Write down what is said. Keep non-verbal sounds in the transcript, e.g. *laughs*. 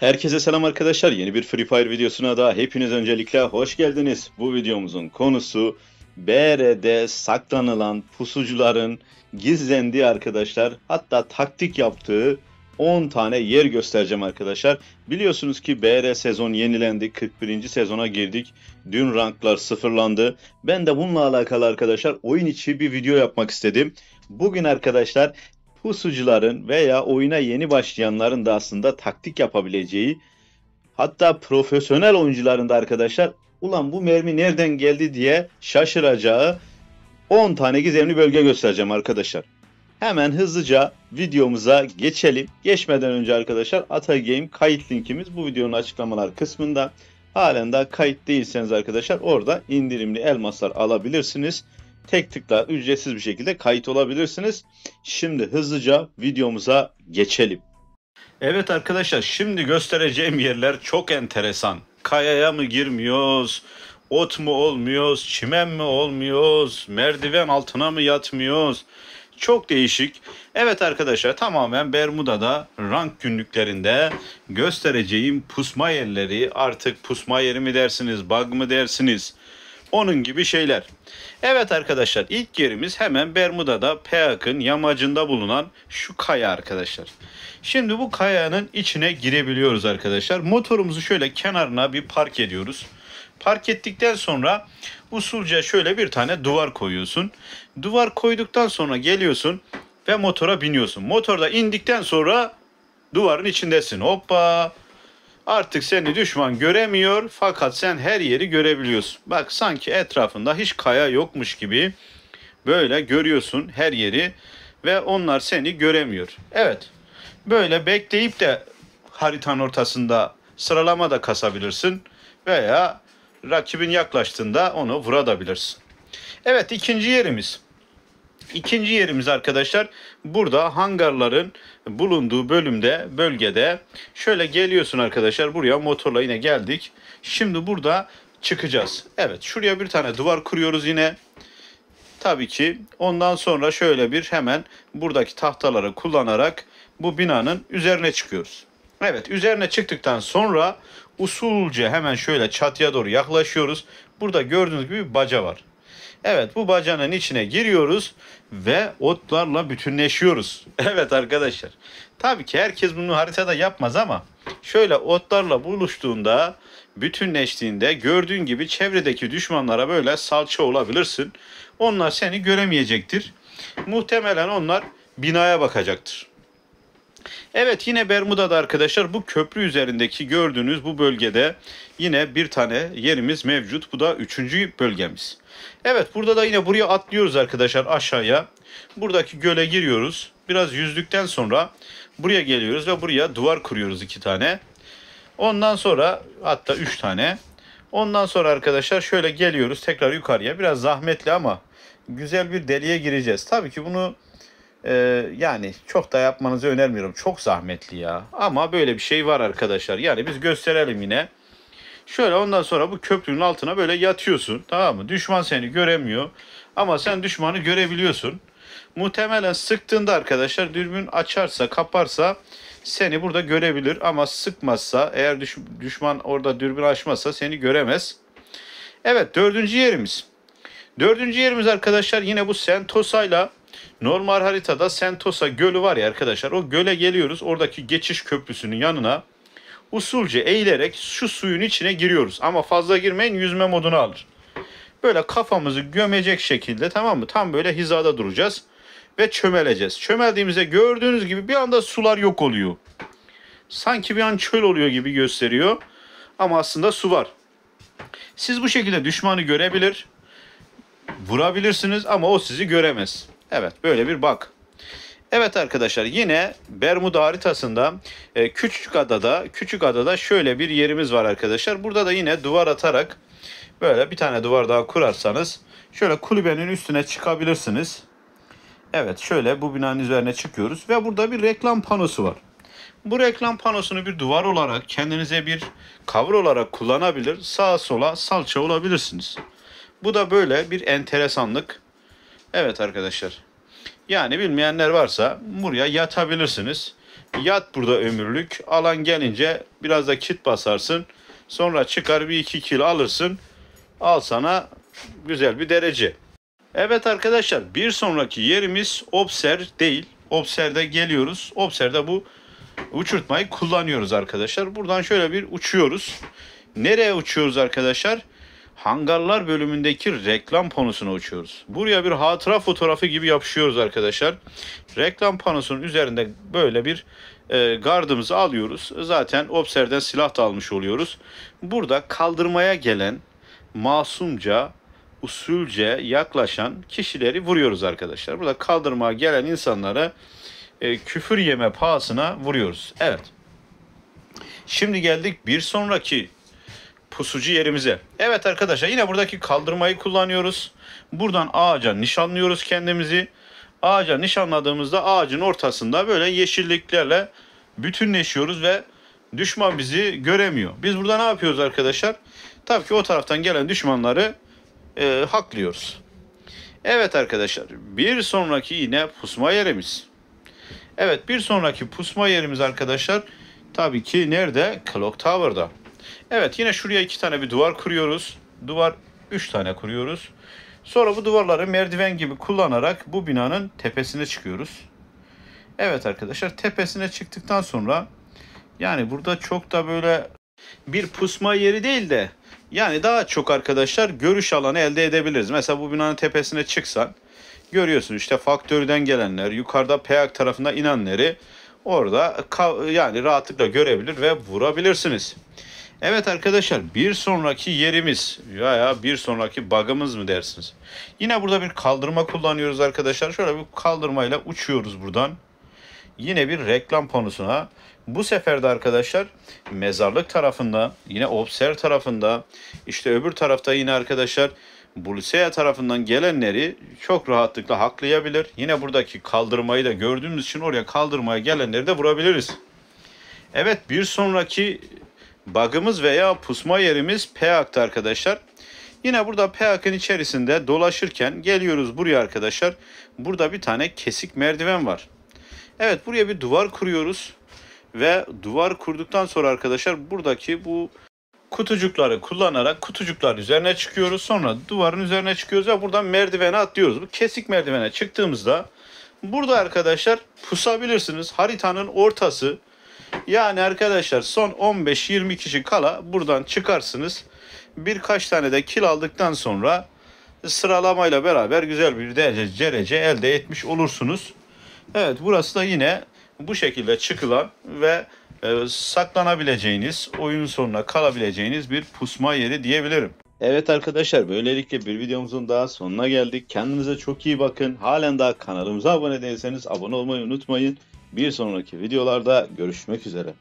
Herkese selam arkadaşlar. Yeni bir Free Fire videosuna da hepiniz öncelikle hoş geldiniz. Bu videomuzun konusu BR'de saklanılan pusucuların gizlendiği arkadaşlar hatta taktik yaptığı 10 tane yer göstereceğim arkadaşlar. Biliyorsunuz ki BR sezon yenilendi. 41. sezona girdik. Dün ranklar sıfırlandı. Ben de bununla alakalı arkadaşlar oyun içi bir video yapmak istedim. Bugün arkadaşlar pusucuların veya oyuna yeni başlayanların da aslında taktik yapabileceği hatta profesyonel oyuncuların da arkadaşlar ulan bu mermi nereden geldi diye şaşıracağı 10 tane gizemli bölge göstereceğim arkadaşlar. Hemen hızlıca videomuza geçelim. Geçmeden önce arkadaşlar Atagame kayıt linkimiz bu videonun açıklamalar kısmında. Halen daha kayıt değilseniz arkadaşlar orada indirimli elmaslar alabilirsiniz tek tıkla ücretsiz bir şekilde kayıt olabilirsiniz. Şimdi hızlıca videomuza geçelim. Evet arkadaşlar şimdi göstereceğim yerler çok enteresan. Kayaya mı girmiyoruz? Ot mu olmuyoruz? Çimen mi olmuyoruz? Merdiven altına mı yatmıyoruz? Çok değişik. Evet arkadaşlar tamamen Bermuda'da rank günlüklerinde göstereceğim pusma yerleri artık pusma yeri mi dersiniz, bug mı dersiniz? Onun gibi şeyler. Evet arkadaşlar ilk yerimiz hemen Bermuda'da Peak'ın yamacında bulunan şu kaya arkadaşlar. Şimdi bu kayanın içine girebiliyoruz arkadaşlar. Motorumuzu şöyle kenarına bir park ediyoruz. Park ettikten sonra usulca şöyle bir tane duvar koyuyorsun. Duvar koyduktan sonra geliyorsun ve motora biniyorsun. Motorda indikten sonra duvarın içindesin. Hoppa! Artık seni düşman göremiyor fakat sen her yeri görebiliyorsun. Bak sanki etrafında hiç kaya yokmuş gibi böyle görüyorsun her yeri ve onlar seni göremiyor. Evet. Böyle bekleyip de haritanın ortasında sıralama da kasabilirsin veya rakibin yaklaştığında onu vurabilirsin. Evet ikinci yerimiz. İkinci yerimiz arkadaşlar burada hangarların bulunduğu bölümde bölgede şöyle geliyorsun arkadaşlar buraya motorla yine geldik. Şimdi burada çıkacağız. Evet şuraya bir tane duvar kuruyoruz yine. Tabii ki ondan sonra şöyle bir hemen buradaki tahtaları kullanarak bu binanın üzerine çıkıyoruz. Evet üzerine çıktıktan sonra usulca hemen şöyle çatıya doğru yaklaşıyoruz. Burada gördüğünüz gibi bir baca var. Evet bu bacanın içine giriyoruz ve otlarla bütünleşiyoruz. *laughs* Evet arkadaşlar. Tabii ki herkes bunu haritada yapmaz ama şöyle otlarla buluştuğunda, bütünleştiğinde gördüğün gibi çevredeki düşmanlara böyle salça olabilirsin. Onlar seni göremeyecektir. Muhtemelen onlar binaya bakacaktır. Evet yine Bermuda'da arkadaşlar bu köprü üzerindeki gördüğünüz bu bölgede yine bir tane yerimiz mevcut. Bu da üçüncü bölgemiz. Evet burada da yine buraya atlıyoruz arkadaşlar aşağıya. Buradaki göle giriyoruz. Biraz yüzdükten sonra buraya geliyoruz ve buraya duvar kuruyoruz iki tane. Ondan sonra hatta üç tane. Ondan sonra arkadaşlar şöyle geliyoruz tekrar yukarıya. Biraz zahmetli ama güzel bir deliğe gireceğiz. Tabii ki bunu ee, yani çok da yapmanızı önermiyorum. Çok zahmetli ya. Ama böyle bir şey var arkadaşlar. Yani biz gösterelim yine. Şöyle ondan sonra bu köprünün altına böyle yatıyorsun. Tamam mı? Düşman seni göremiyor. Ama sen düşmanı görebiliyorsun. Muhtemelen sıktığında arkadaşlar dürbün açarsa kaparsa seni burada görebilir. Ama sıkmazsa eğer düşman orada dürbün açmazsa seni göremez. Evet dördüncü yerimiz. Dördüncü yerimiz arkadaşlar yine bu Sentosa'yla Normal haritada Sentosa Gölü var ya arkadaşlar. O göle geliyoruz. Oradaki geçiş köprüsünün yanına usulce eğilerek şu suyun içine giriyoruz. Ama fazla girmeyin yüzme modunu alır. Böyle kafamızı gömecek şekilde tamam mı? Tam böyle hizada duracağız ve çömeleceğiz. Çömeldiğimizde gördüğünüz gibi bir anda sular yok oluyor. Sanki bir an çöl oluyor gibi gösteriyor. Ama aslında su var. Siz bu şekilde düşmanı görebilir, vurabilirsiniz ama o sizi göremez. Evet böyle bir bak. Evet arkadaşlar yine Bermuda haritasında e, küçük adada küçük adada şöyle bir yerimiz var arkadaşlar. Burada da yine duvar atarak böyle bir tane duvar daha kurarsanız şöyle kulübenin üstüne çıkabilirsiniz. Evet şöyle bu binanın üzerine çıkıyoruz ve burada bir reklam panosu var. Bu reklam panosunu bir duvar olarak kendinize bir kavur olarak kullanabilir sağa sola salça olabilirsiniz. Bu da böyle bir enteresanlık. Evet arkadaşlar. Yani bilmeyenler varsa buraya yatabilirsiniz. Yat burada ömürlük. Alan gelince biraz da kit basarsın. Sonra çıkar bir iki kil alırsın. Al sana güzel bir derece. Evet arkadaşlar bir sonraki yerimiz Obser değil. Obser'de geliyoruz. Obser'de bu uçurtmayı kullanıyoruz arkadaşlar. Buradan şöyle bir uçuyoruz. Nereye uçuyoruz arkadaşlar? hangarlar bölümündeki reklam panosuna uçuyoruz. Buraya bir hatıra fotoğrafı gibi yapışıyoruz arkadaşlar. Reklam panosunun üzerinde böyle bir e, gardımızı alıyoruz. Zaten Obser'den silah da almış oluyoruz. Burada kaldırmaya gelen masumca usulce yaklaşan kişileri vuruyoruz arkadaşlar. Burada kaldırmaya gelen insanlara e, küfür yeme pahasına vuruyoruz. Evet. Şimdi geldik bir sonraki pusucu yerimize. Evet arkadaşlar yine buradaki kaldırmayı kullanıyoruz. Buradan ağaca nişanlıyoruz kendimizi. Ağaca nişanladığımızda ağacın ortasında böyle yeşilliklerle bütünleşiyoruz ve düşman bizi göremiyor. Biz burada ne yapıyoruz arkadaşlar? Tabii ki o taraftan gelen düşmanları e, haklıyoruz. Evet arkadaşlar bir sonraki yine pusma yerimiz. Evet bir sonraki pusma yerimiz arkadaşlar tabii ki nerede? Clock Tower'da. Evet yine şuraya iki tane bir duvar kuruyoruz. Duvar üç tane kuruyoruz. Sonra bu duvarları merdiven gibi kullanarak bu binanın tepesine çıkıyoruz. Evet arkadaşlar tepesine çıktıktan sonra yani burada çok da böyle bir pusma yeri değil de yani daha çok arkadaşlar görüş alanı elde edebiliriz. Mesela bu binanın tepesine çıksan görüyorsun işte faktörden gelenler, yukarıda PEAK tarafına inenleri orada yani rahatlıkla görebilir ve vurabilirsiniz. Evet arkadaşlar bir sonraki yerimiz veya bir sonraki bagımız mı dersiniz? Yine burada bir kaldırma kullanıyoruz arkadaşlar. Şöyle bir kaldırmayla uçuyoruz buradan. Yine bir reklam panosuna. Bu sefer de arkadaşlar mezarlık tarafında, yine Obser tarafında, işte öbür tarafta yine arkadaşlar Buliseya tarafından gelenleri çok rahatlıkla haklayabilir. Yine buradaki kaldırmayı da gördüğümüz için oraya kaldırmaya gelenleri de vurabiliriz. Evet bir sonraki Bug'ımız veya pusma yerimiz P pH'tı arkadaşlar. Yine burada P pH'ın içerisinde dolaşırken geliyoruz buraya arkadaşlar. Burada bir tane kesik merdiven var. Evet buraya bir duvar kuruyoruz. Ve duvar kurduktan sonra arkadaşlar buradaki bu kutucukları kullanarak kutucuklar üzerine çıkıyoruz. Sonra duvarın üzerine çıkıyoruz ve buradan merdivene atlıyoruz. Bu kesik merdivene çıktığımızda burada arkadaşlar pusabilirsiniz. Haritanın ortası yani arkadaşlar son 15-20 kişi kala buradan çıkarsınız. Birkaç tane de kil aldıktan sonra sıralamayla beraber güzel bir derece, derece elde etmiş olursunuz. Evet burası da yine bu şekilde çıkılan ve e, saklanabileceğiniz, oyun sonuna kalabileceğiniz bir pusma yeri diyebilirim. Evet arkadaşlar böylelikle bir videomuzun daha sonuna geldik. Kendinize çok iyi bakın. Halen daha kanalımıza abone değilseniz abone olmayı unutmayın. Bir sonraki videolarda görüşmek üzere.